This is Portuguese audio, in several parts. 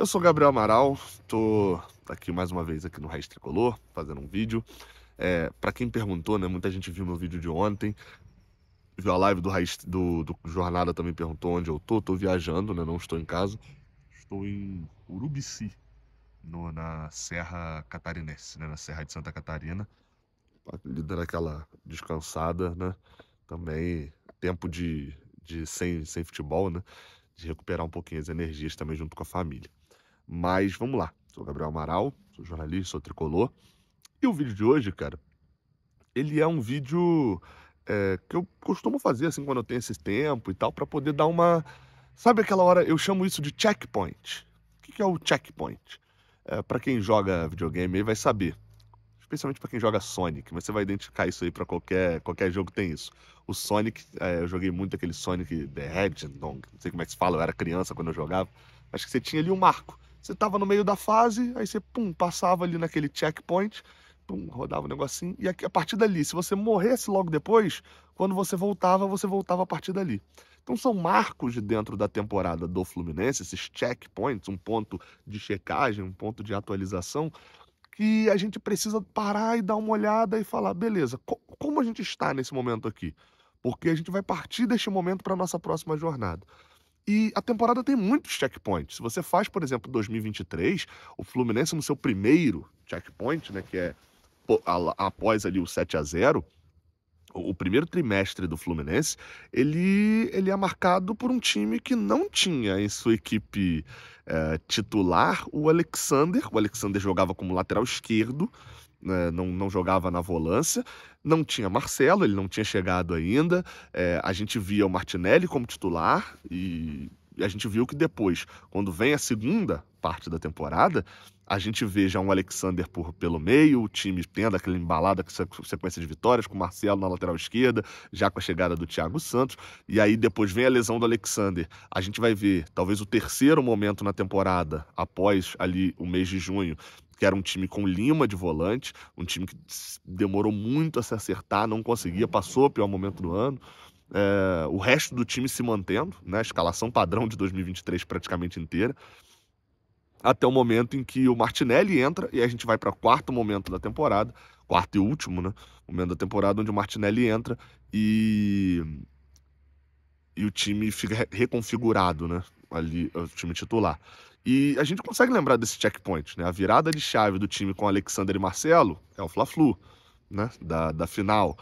Eu sou Gabriel Amaral, estou aqui mais uma vez aqui no Raiz Tricolor, fazendo um vídeo. É, para quem perguntou, né, muita gente viu meu vídeo de ontem, viu a live do, Raiz, do, do Jornada também perguntou onde eu tô, tô viajando, né, não estou em casa. Estou em Urubici, no, na Serra Catarinense, né, na Serra de Santa Catarina, tá dando aquela descansada, né, também tempo de, de sem, sem futebol, né, de recuperar um pouquinho as energias também junto com a família. Mas vamos lá. Sou Gabriel Amaral, sou jornalista, sou tricolor. E o vídeo de hoje, cara, ele é um vídeo é, que eu costumo fazer assim quando eu tenho esse tempo e tal, para poder dar uma. Sabe aquela hora, eu chamo isso de checkpoint. O que é o checkpoint? É, para quem joga videogame aí vai saber. Especialmente para quem joga Sonic, mas você vai identificar isso aí para qualquer, qualquer jogo tem isso. O Sonic, é, eu joguei muito aquele Sonic The Hedgehog, não sei como é que se fala, eu era criança quando eu jogava. Acho que você tinha ali um marco você estava no meio da fase, aí você pum, passava ali naquele checkpoint, pum, rodava o um negocinho, e a partir dali, se você morresse logo depois, quando você voltava, você voltava a partir dali. Então são marcos de dentro da temporada do Fluminense, esses checkpoints, um ponto de checagem, um ponto de atualização, que a gente precisa parar e dar uma olhada e falar, beleza, co como a gente está nesse momento aqui? Porque a gente vai partir deste momento para a nossa próxima jornada. E a temporada tem muitos checkpoints. Se você faz, por exemplo, 2023, o Fluminense no seu primeiro checkpoint, né, que é após ali o 7 a 0, o primeiro trimestre do Fluminense, ele, ele é marcado por um time que não tinha em sua equipe é, titular o Alexander. O Alexander jogava como lateral esquerdo né, não, não jogava na volância, não tinha Marcelo, ele não tinha chegado ainda, é, a gente via o Martinelli como titular e a gente viu que depois, quando vem a segunda parte da temporada, a gente vê já um Alexander por, pelo meio, o time tendo aquela embalada com sequência de vitórias, com o Marcelo na lateral esquerda, já com a chegada do Thiago Santos. E aí depois vem a lesão do Alexander. A gente vai ver talvez o terceiro momento na temporada, após ali o mês de junho, que era um time com Lima de volante, um time que demorou muito a se acertar, não conseguia, uhum. passou o pior momento do ano. É, o resto do time se mantendo, né? A escalação padrão de 2023 praticamente inteira. Até o momento em que o Martinelli entra e a gente vai para o quarto momento da temporada, quarto e último, né? Momento da temporada onde o Martinelli entra e e o time fica reconfigurado, né? Ali, o time titular. E a gente consegue lembrar desse checkpoint, né? A virada de chave do time com Alexander e Marcelo é o Fla-Flu, né? Da, da final.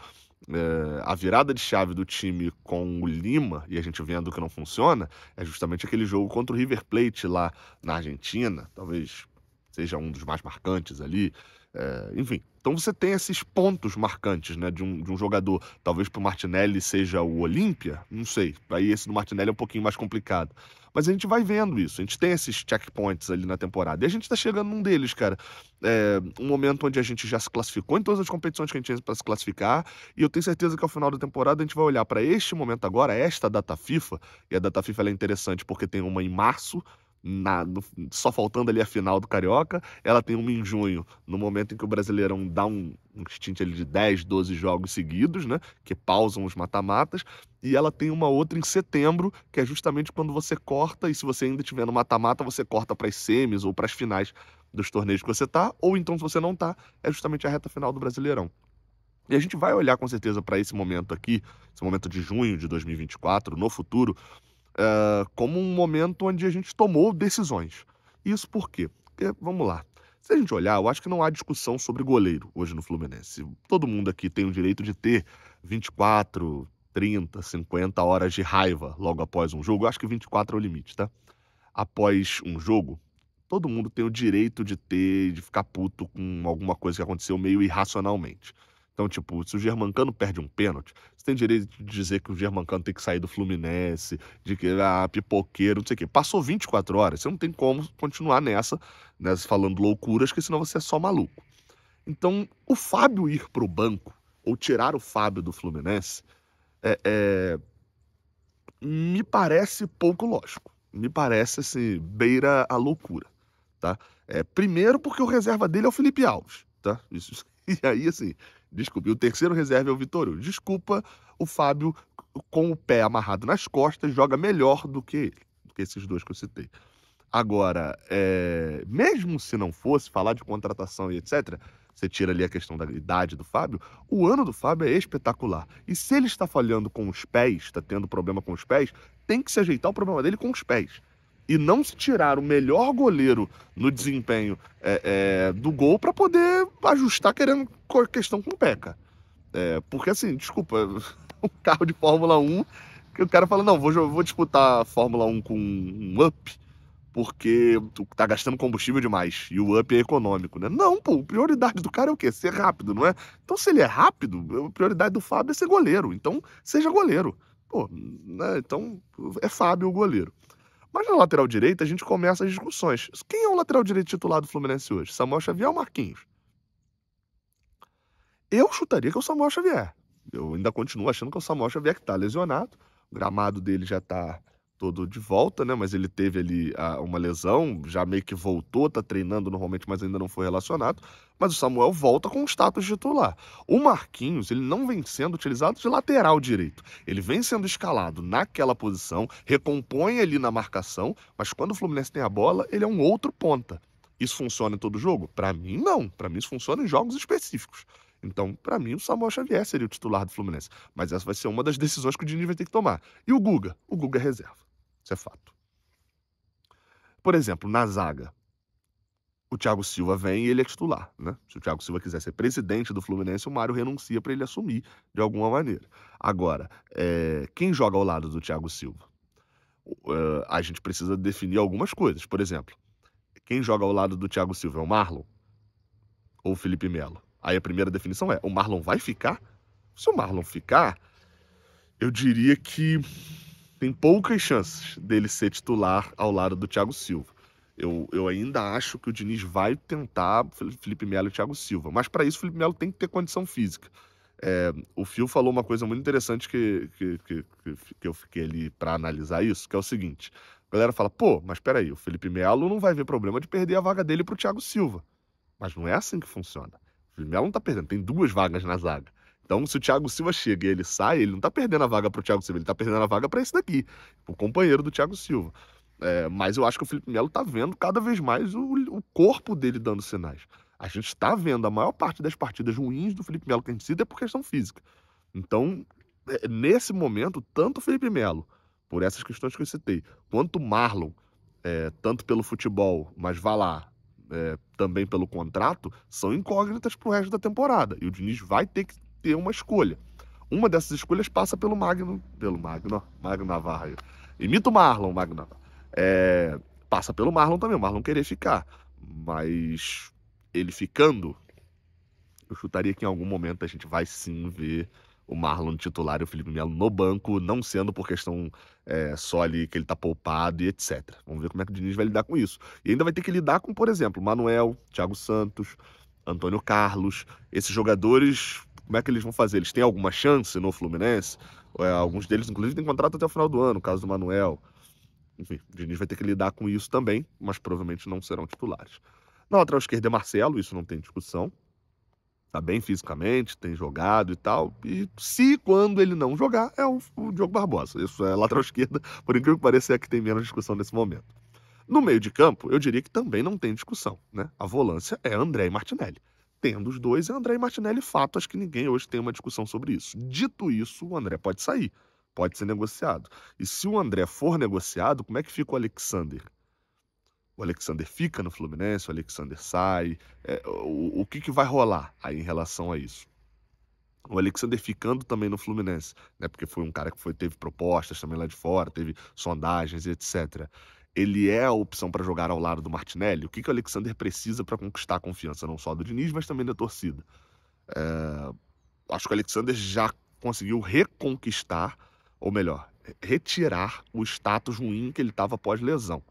É, a virada de chave do time com o Lima, e a gente vendo que não funciona, é justamente aquele jogo contra o River Plate lá na Argentina, talvez seja um dos mais marcantes ali. É, enfim, então você tem esses pontos marcantes né, de, um, de um jogador. Talvez para o Martinelli seja o Olímpia, não sei. Aí esse do Martinelli é um pouquinho mais complicado. Mas a gente vai vendo isso, a gente tem esses checkpoints ali na temporada. E a gente está chegando num deles, cara. É, um momento onde a gente já se classificou em todas as competições que a gente tinha para se classificar. E eu tenho certeza que ao final da temporada a gente vai olhar para este momento agora, esta data FIFA. E a data FIFA é interessante porque tem uma em março, na, no, só faltando ali a final do Carioca. Ela tem uma em junho, no momento em que o Brasileirão dá um, um stint ali de 10, 12 jogos seguidos, né? Que pausam os mata-matas. E ela tem uma outra em setembro, que é justamente quando você corta, e se você ainda tiver no mata-mata, você corta para as semis ou para as finais dos torneios que você tá, ou então se você não tá, é justamente a reta final do Brasileirão. E a gente vai olhar com certeza para esse momento aqui, esse momento de junho de 2024, no futuro, é, como um momento onde a gente tomou decisões. Isso por quê? Porque, vamos lá, se a gente olhar, eu acho que não há discussão sobre goleiro hoje no Fluminense. Todo mundo aqui tem o direito de ter 24, 30, 50 horas de raiva logo após um jogo. Eu acho que 24 é o limite, tá? Após um jogo, todo mundo tem o direito de ter, de ficar puto com alguma coisa que aconteceu meio irracionalmente. Então, tipo, se o Germancano perde um pênalti, você tem direito de dizer que o Germancano tem que sair do Fluminense, de que ah, pipoqueiro, não sei o quê. Passou 24 horas, você não tem como continuar nessa, nessa né, falando loucuras, que senão você é só maluco. Então, o Fábio ir para o banco, ou tirar o Fábio do Fluminense, é, é, me parece pouco lógico. Me parece, assim, beira a loucura, tá? É, primeiro porque o reserva dele é o Felipe Alves, tá? Isso, e aí, assim, Desculpe, o terceiro reserva é o Vitor Hugo. Desculpa, o Fábio, com o pé amarrado nas costas, joga melhor do que do que esses dois que eu citei. Agora, é... mesmo se não fosse falar de contratação e etc., você tira ali a questão da idade do Fábio, o ano do Fábio é espetacular. E se ele está falhando com os pés, está tendo problema com os pés, tem que se ajeitar o problema dele com os pés e não se tirar o melhor goleiro no desempenho é, é, do gol para poder ajustar querendo questão com o Peca. É, porque assim, desculpa, um carro de Fórmula 1 que o cara fala, não, vou, vou disputar a Fórmula 1 com um up, porque tá gastando combustível demais e o up é econômico, né? Não, pô, prioridade do cara é o quê? Ser rápido, não é? Então, se ele é rápido, a prioridade do Fábio é ser goleiro. Então, seja goleiro. Pô, né? então é Fábio o goleiro. Mas na lateral direita a gente começa as discussões. Quem é o lateral direito titular do Fluminense hoje? Samuel Xavier ou Marquinhos? Eu chutaria que é o Samuel Xavier. Eu ainda continuo achando que é o Samuel Xavier que está lesionado. O gramado dele já está todo de volta, né? Mas ele teve ali a, ah, uma lesão, já meio que voltou, tá treinando normalmente, mas ainda não foi relacionado. Mas o Samuel volta com o status de titular. O Marquinhos, ele não vem sendo utilizado de lateral direito. Ele vem sendo escalado naquela posição, recompõe ali na marcação, mas quando o Fluminense tem a bola, ele é um outro ponta. Isso funciona em todo jogo? Para mim, não. Para mim, isso funciona em jogos específicos. Então, para mim, o Samuel Xavier seria o titular do Fluminense. Mas essa vai ser uma das decisões que o Diniz vai ter que tomar. E o Guga? O Guga é reserva. Isso é fato. Por exemplo, na zaga, o Thiago Silva vem e ele é titular, né? Se o Thiago Silva quiser ser presidente do Fluminense, o Mário renuncia para ele assumir de alguma maneira. Agora, é... quem joga ao lado do Thiago Silva? Uh, a gente precisa definir algumas coisas. Por exemplo, quem joga ao lado do Thiago Silva é o Marlon ou o Felipe Melo? Aí a primeira definição é: o Marlon vai ficar? Se o Marlon ficar, eu diria que tem poucas chances dele ser titular ao lado do Thiago Silva. Eu, eu ainda acho que o Diniz vai tentar Felipe Melo e Thiago Silva, mas para isso o Felipe Melo tem que ter condição física. É, o Fio falou uma coisa muito interessante que, que, que, que eu fiquei ali para analisar isso, que é o seguinte: a galera fala, pô, mas peraí, o Felipe Melo não vai ver problema de perder a vaga dele para o Thiago Silva. Mas não é assim que funciona. O Felipe Melo não está perdendo, tem duas vagas na zaga. Então, se o Thiago Silva chega e ele sai, ele não tá perdendo a vaga pro Thiago Silva, ele tá perdendo a vaga para esse daqui, o companheiro do Thiago Silva. É, mas eu acho que o Felipe Melo tá vendo cada vez mais o, o corpo dele dando sinais. A gente está vendo a maior parte das partidas ruins do Felipe Melo que a gente cita é por questão física. Então, é, nesse momento, tanto o Felipe Melo, por essas questões que eu citei, quanto o Marlon, é, tanto pelo futebol, mas vá lá, é, também pelo contrato, são incógnitas para o resto da temporada. E o Diniz vai ter que ter uma escolha. Uma dessas escolhas passa pelo Magno, pelo Magno, Magno Navarro. Imita o Marlon, Magno Navarro. É, passa pelo Marlon também, o Marlon querer ficar. Mas ele ficando, eu chutaria que em algum momento a gente vai sim ver o Marlon titular e o Felipe Melo no banco, não sendo por questão é, só ali que ele tá poupado e etc. Vamos ver como é que o Diniz vai lidar com isso. E ainda vai ter que lidar com, por exemplo, Manuel, Thiago Santos, Antônio Carlos, esses jogadores como é que eles vão fazer? Eles têm alguma chance no Fluminense? É, alguns deles, inclusive, têm contrato até o final do ano, caso do Manuel. Enfim, o Diniz vai ter que lidar com isso também, mas provavelmente não serão titulares. Na lateral esquerda é Marcelo, isso não tem discussão. Tá bem fisicamente, tem jogado e tal. E se quando ele não jogar, é o, o Diogo Barbosa. Isso é lateral esquerda, por incrível que pareça, é que tem menos discussão nesse momento. No meio de campo, eu diria que também não tem discussão, né? A volância é André e Martinelli tendo os dois é André e Martinelli fato. Acho que ninguém hoje tem uma discussão sobre isso. Dito isso, o André pode sair, pode ser negociado. E se o André for negociado, como é que fica o Alexander? O Alexander fica no Fluminense, o Alexander sai. É, o, o que, que vai rolar aí em relação a isso? o Alexander ficando também no Fluminense, né? Porque foi um cara que foi, teve propostas também lá de fora, teve sondagens e etc ele é a opção para jogar ao lado do Martinelli? O que, que o Alexander precisa para conquistar a confiança, não só do Diniz, mas também da torcida? É, acho que o Alexander já conseguiu reconquistar, ou melhor, retirar o status ruim que ele estava pós-lesão.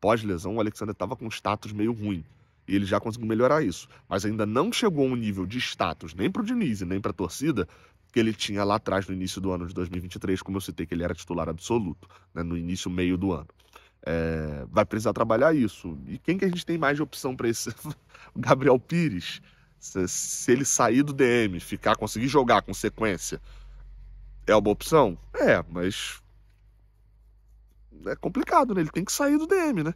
Pós-lesão, o Alexander estava com um status meio ruim. E ele já conseguiu melhorar isso. Mas ainda não chegou a um nível de status, nem para o Diniz e nem para a torcida, que ele tinha lá atrás no início do ano de 2023, como eu citei, que ele era titular absoluto, né, no início, meio do ano. É, vai precisar trabalhar isso. E quem que a gente tem mais de opção para esse? Gabriel Pires. Se, se, ele sair do DM, ficar, conseguir jogar com sequência, é uma opção? É, mas. É complicado, né? Ele tem que sair do DM, né?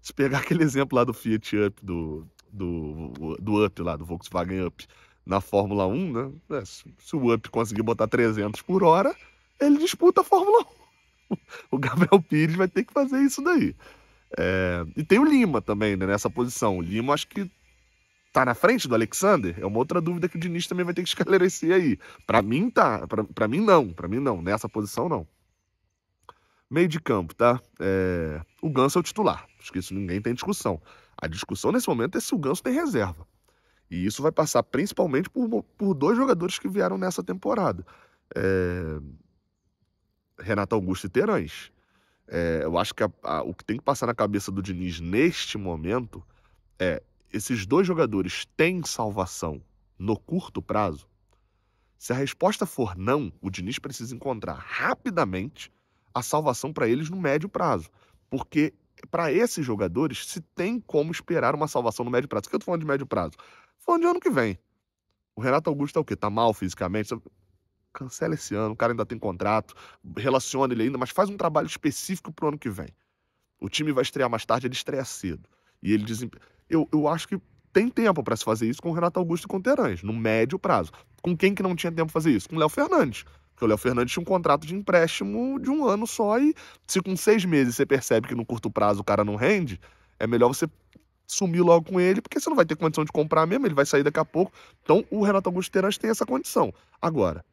Se pegar aquele exemplo lá do Fiat Up, do, do, do Up lá, do Volkswagen Up, na Fórmula 1, né? É, se, se o Up conseguir botar 300 por hora, ele disputa a Fórmula 1. o Gabriel Pires vai ter que fazer isso daí. É... E tem o Lima também, né, nessa posição. O Lima acho que tá na frente do Alexander? É uma outra dúvida que o Diniz também vai ter que esclarecer aí. Para mim tá, para mim não, para mim não, nessa posição não. Meio de campo, tá? É... O Ganso é o titular, acho que isso ninguém tem discussão. A discussão nesse momento é se o Ganso tem reserva. E isso vai passar principalmente por, por dois jogadores que vieram nessa temporada. É... Renato Augusto e Terãs. É, eu acho que a, a, o que tem que passar na cabeça do Diniz neste momento é: esses dois jogadores têm salvação no curto prazo? Se a resposta for não, o Diniz precisa encontrar rapidamente a salvação para eles no médio prazo. Porque para esses jogadores, se tem como esperar uma salvação no médio prazo. O que eu tô falando de médio prazo? falando de ano que vem. O Renato Augusto tá o quê? Tá mal fisicamente? Cancela esse ano, o cara ainda tem contrato, relaciona ele ainda, mas faz um trabalho específico pro ano que vem. O time vai estrear mais tarde, ele estreia cedo. E ele diz: eu, eu acho que tem tempo para se fazer isso com o Renato Augusto e com o Terãs, no médio prazo. Com quem que não tinha tempo para fazer isso? Com o Léo Fernandes. Porque o Léo Fernandes tinha um contrato de empréstimo de um ano só e se com seis meses você percebe que no curto prazo o cara não rende, é melhor você sumir logo com ele, porque você não vai ter condição de comprar mesmo, ele vai sair daqui a pouco. Então o Renato Augusto Terãs tem essa condição. Agora,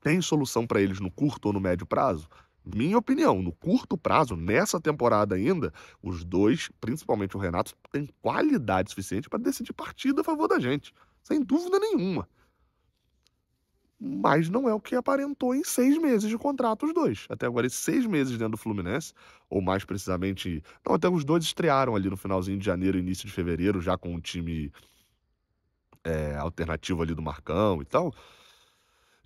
tem solução para eles no curto ou no médio prazo? Minha opinião, no curto prazo, nessa temporada ainda, os dois, principalmente o Renato, tem qualidade suficiente para decidir partida a favor da gente. Sem dúvida nenhuma. Mas não é o que aparentou em seis meses de contrato os dois. Até agora, esses seis meses dentro do Fluminense, ou mais precisamente. Não, até os dois estrearam ali no finalzinho de janeiro, início de fevereiro, já com um time é, alternativo ali do Marcão e tal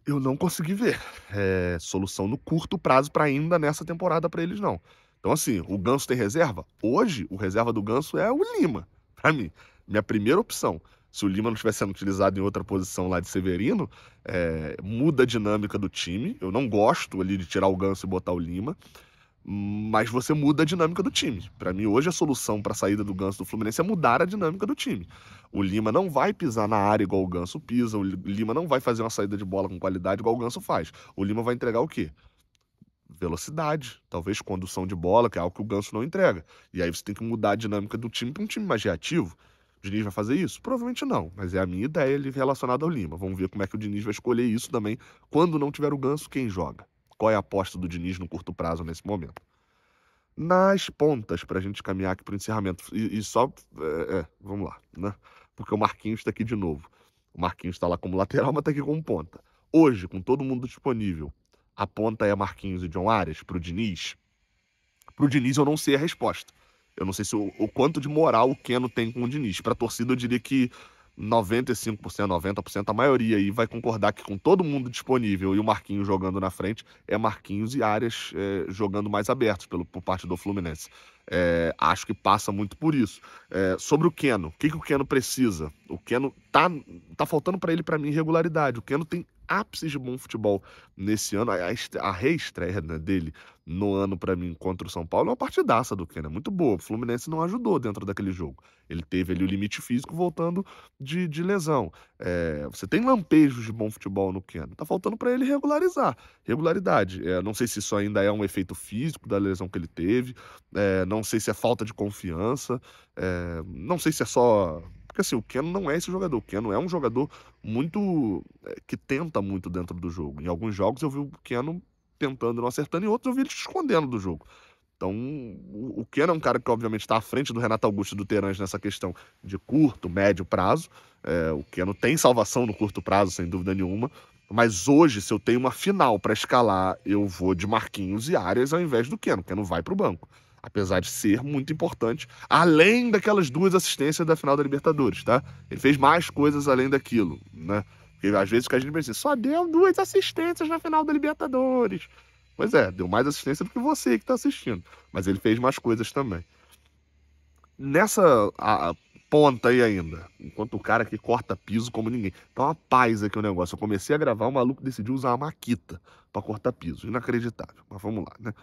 eu não consegui ver é, solução no curto prazo para ainda nessa temporada para eles, não. Então, assim, o Ganso tem reserva? Hoje, o reserva do Ganso é o Lima, para mim. Minha primeira opção. Se o Lima não estiver sendo utilizado em outra posição lá de Severino, é, muda a dinâmica do time. Eu não gosto ali de tirar o Ganso e botar o Lima mas você muda a dinâmica do time. Para mim, hoje a solução para a saída do Ganso do Fluminense é mudar a dinâmica do time. O Lima não vai pisar na área igual o Ganso pisa, o Lima não vai fazer uma saída de bola com qualidade igual o Ganso faz. O Lima vai entregar o quê? Velocidade, talvez condução de bola, que é algo que o Ganso não entrega. E aí você tem que mudar a dinâmica do time para um time mais reativo. O Diniz vai fazer isso? Provavelmente não, mas é a minha ideia relacionada ao Lima. Vamos ver como é que o Diniz vai escolher isso também quando não tiver o Ganso, quem joga qual é a aposta do Diniz no curto prazo nesse momento. Nas pontas, para a gente caminhar aqui para o encerramento, e, e só, é, é, vamos lá, né? Porque o Marquinhos está aqui de novo. O Marquinhos está lá como lateral, mas está aqui como ponta. Hoje, com todo mundo disponível, a ponta é Marquinhos e John Arias para o Diniz? Para o Diniz eu não sei a resposta. Eu não sei se o, o quanto de moral o Keno tem com o Diniz. Para a torcida eu diria que 95%, 90%, a maioria aí vai concordar que com todo mundo disponível e o Marquinhos jogando na frente, é Marquinhos e áreas é, jogando mais abertos pelo, por parte do Fluminense. É, acho que passa muito por isso. É, sobre o Keno, o que, que o Keno precisa? O Keno tá, tá faltando para ele, para mim, regularidade. O Keno tem ápice de bom futebol nesse ano, a, a reestreia né, dele no ano para mim contra o São Paulo é uma partidaça do é muito boa. O Fluminense não ajudou dentro daquele jogo. Ele teve ali o limite físico voltando de, de lesão. É, você tem lampejos de bom futebol no Kena. Tá faltando para ele regularizar. Regularidade. É, não sei se isso ainda é um efeito físico da lesão que ele teve. É, não sei se é falta de confiança. É, não sei se é só porque assim, o Keno não é esse jogador. O Keno é um jogador muito. É, que tenta muito dentro do jogo. Em alguns jogos eu vi o Keno tentando não acertando, e outros eu vi ele se escondendo do jogo. Então, o Keno é um cara que, obviamente, está à frente do Renato Augusto e do Terãs nessa questão de curto, médio prazo. É, o Keno tem salvação no curto prazo, sem dúvida nenhuma. Mas hoje, se eu tenho uma final para escalar, eu vou de Marquinhos e Arias ao invés do Keno. O Keno vai para o banco apesar de ser muito importante, além daquelas duas assistências da final da Libertadores, tá? Ele fez mais coisas além daquilo, né? Porque às vezes o que a gente pensa, só deu duas assistências na final da Libertadores. Pois é, deu mais assistência do que você que está assistindo, mas ele fez mais coisas também. Nessa a, a ponta aí ainda, enquanto o cara que corta piso como ninguém. Tá uma paz aqui o negócio. Eu comecei a gravar, o maluco decidiu usar uma maquita para cortar piso. Inacreditável, mas vamos lá, né?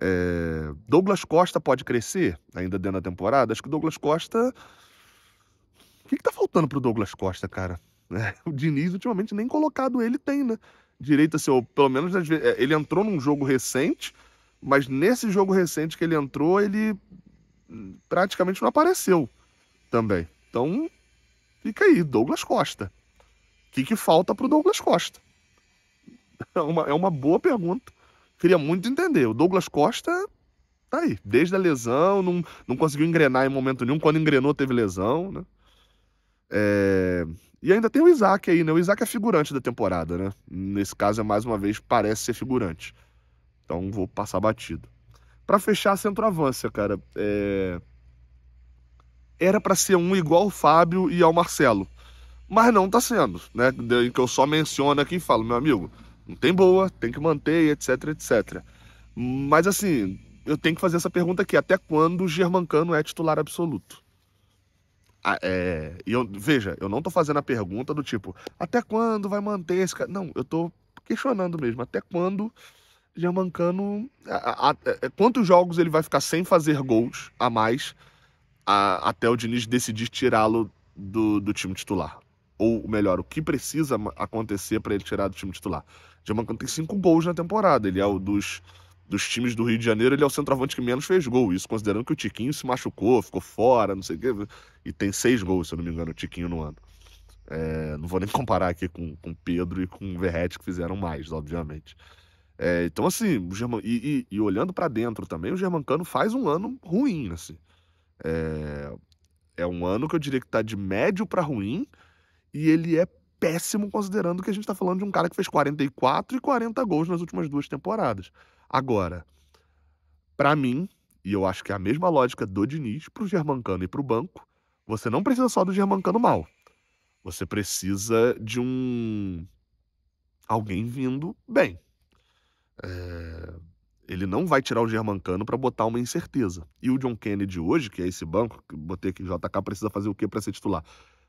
É, Douglas Costa pode crescer ainda dentro da temporada? Acho que o Douglas Costa. O que, que tá faltando pro Douglas Costa, cara? É, o Diniz, ultimamente, nem colocado ele tem, né? Direito a assim, seu. Pelo menos eh, ele entrou num jogo recente, mas nesse jogo recente que ele entrou, ele hum, praticamente não apareceu também. Então, fica aí, Douglas Costa. O que, que falta pro Douglas Costa? É uma, é uma boa pergunta Queria muito entender. O Douglas Costa tá aí, desde a lesão, não, não conseguiu engrenar em momento nenhum. Quando engrenou, teve lesão, né? É... E ainda tem o Isaac aí, né? O Isaac é figurante da temporada, né? Nesse caso, é mais uma vez, parece ser figurante. Então vou passar batido. Para fechar a centroavança, cara, é... era para ser um igual ao Fábio e ao Marcelo. Mas não tá sendo, né? Que eu só menciono aqui e falo, meu amigo, não tem boa, tem que manter, etc, etc. Mas assim, eu tenho que fazer essa pergunta aqui: até quando o Germancano é titular absoluto? Ah, é, e eu, veja, eu não estou fazendo a pergunta do tipo, até quando vai manter esse cara? Não, eu estou questionando mesmo, até quando Germancano. A, a, a, é, quantos jogos ele vai ficar sem fazer gols a mais até o Diniz decidir tirá-lo do, do time titular? Ou melhor, o que precisa acontecer para ele tirar do time titular? Germancano tem cinco gols na temporada. Ele é o dos, dos times do Rio de Janeiro, ele é o centroavante que menos fez gol. Isso considerando que o Tiquinho se machucou, ficou fora, não sei o quê. E tem seis gols, se eu não me engano, o Tiquinho no ano. É, não vou nem comparar aqui com, com Pedro e com o Verrete, que fizeram mais, obviamente. É, então, assim, German... e, e, e, olhando para dentro também, o Germancano faz um ano ruim, assim. É, é um ano que eu diria que tá de médio para ruim e ele é péssimo considerando que a gente está falando de um cara que fez 44 e 40 gols nas últimas duas temporadas. Agora, para mim, e eu acho que é a mesma lógica do Diniz para o Germancano e para o banco, você não precisa só do Germancano mal. Você precisa de um. alguém vindo bem. É... Ele não vai tirar o Germancano para botar uma incerteza. E o John Kennedy hoje, que é esse banco, que botei aqui, JK precisa fazer o quê para ser titular?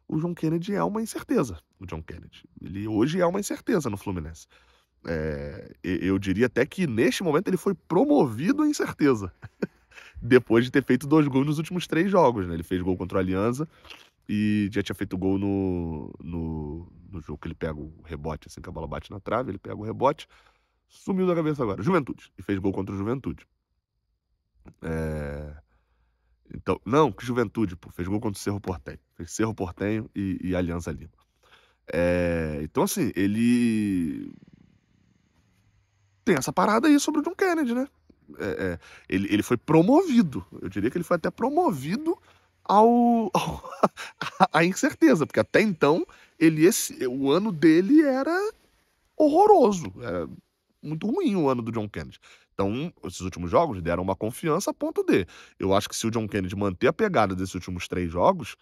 o John Kennedy é uma incerteza. O John Kennedy. Ele hoje é uma incerteza no Fluminense. É, eu diria até que neste momento ele foi promovido à incerteza. Depois de ter feito dois gols nos últimos três jogos. Né? Ele fez gol contra o Alianza e já tinha feito gol no, no, no jogo que ele pega o rebote, assim que a bola bate na trave, ele pega o rebote, sumiu da cabeça agora. Juventude. E fez gol contra o Juventude. É, então, não, que juventude, pô. Fez gol contra o Cerro Portenho. Fez Cerro Portenho e, e Alianza Lima. É, então, assim, ele. Tem essa parada aí sobre o John Kennedy, né? É, é, ele, ele foi promovido. Eu diria que ele foi até promovido ao, ao a, a incerteza, porque até então ele esse o ano dele era horroroso, era muito ruim o ano do John Kennedy. Então, esses últimos jogos deram uma confiança a ponto de. Eu acho que se o John Kennedy manter a pegada desses últimos três jogos,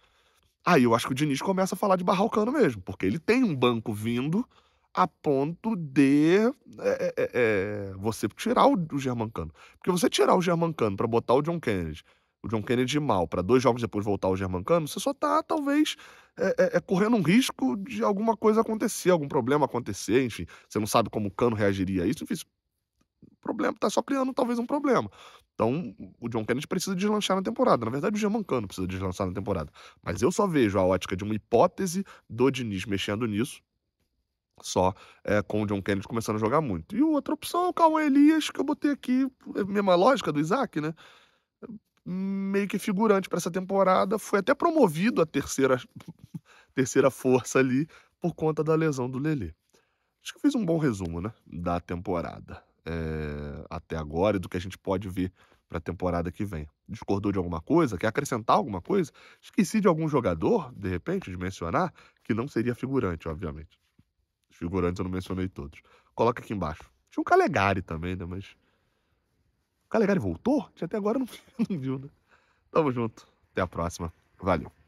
aí eu acho que o Diniz começa a falar de barrar o cano mesmo, porque ele tem um banco vindo a ponto de é, é, é, é você tirar o, o Germancano. Porque você tirar o Germancano para botar o John Kennedy, o John Kennedy mal, para dois jogos depois voltar o Germancano, você só tá, talvez, é, é, é, correndo um risco de alguma coisa acontecer, algum problema acontecer, enfim. Você não sabe como o Cano reagiria a isso, enfim, problema, tá só criando talvez um problema. Então, o John Kennedy precisa deslanchar na temporada. Na verdade, o Germancano precisa deslanchar na temporada. Mas eu só vejo a ótica de uma hipótese do Diniz mexendo nisso, só é, com o John Kennedy começando a jogar muito. E outra opção é o Cauã Elias, que eu botei aqui, é mesma lógica do Isaac, né? Meio que figurante para essa temporada. Foi até promovido a terceira, terceira força ali por conta da lesão do Lelê. Acho que fiz um bom resumo, né? Da temporada é, até agora e do que a gente pode ver para a temporada que vem. Discordou de alguma coisa? Quer acrescentar alguma coisa? Esqueci de algum jogador, de repente, de mencionar, que não seria figurante, obviamente. Os figurantes eu não mencionei todos. Coloca aqui embaixo. Tinha um Calegari também, né? Mas. O Calegari voltou? até agora não, não viu, né? Tamo junto. Até a próxima. Valeu.